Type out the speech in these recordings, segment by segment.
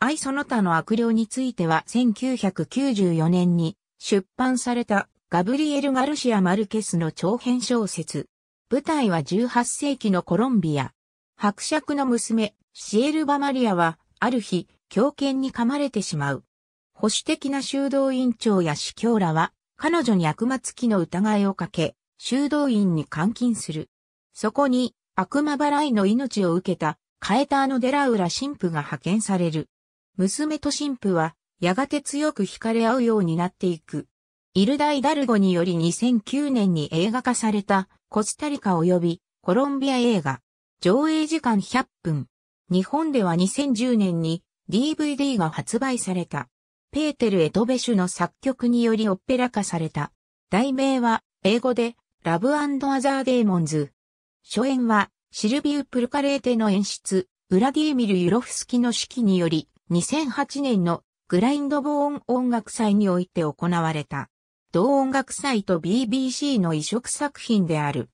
愛その他の悪霊については1994年に出版されたガブリエル・ガルシア・マルケスの長編小説。舞台は18世紀のコロンビア。伯爵の娘、シエルバ・マリアは、ある日、狂犬に噛まれてしまう。保守的な修道院長や司教らは、彼女に悪魔付きの疑いをかけ、修道院に監禁する。そこに、悪魔払いの命を受けた、カエターのデラウラ神父が派遣される。娘と神父は、やがて強く惹かれ合うようになっていく。イルダイ・ダルゴにより2009年に映画化された、コスタリカ及びコロンビア映画。上映時間100分。日本では2010年に DVD が発売された。ペーテル・エトベシュの作曲によりオペラ化された。題名は英語でラブアザー・デーモンズ。初演はシルビウ・プルカレーテの演出、ウラディーミル・ユロフスキの指揮により2008年のグラインドボーン音楽祭において行われた。同音楽祭と BBC の移植作品である。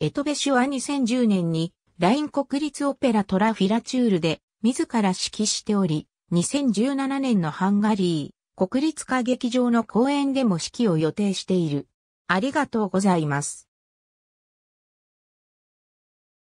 エトベシュは2010年にライン国立オペラトラフィラチュールで自ら指揮しており、2017年のハンガリー国立歌劇場の公演でも指揮を予定している。ありがとうございます。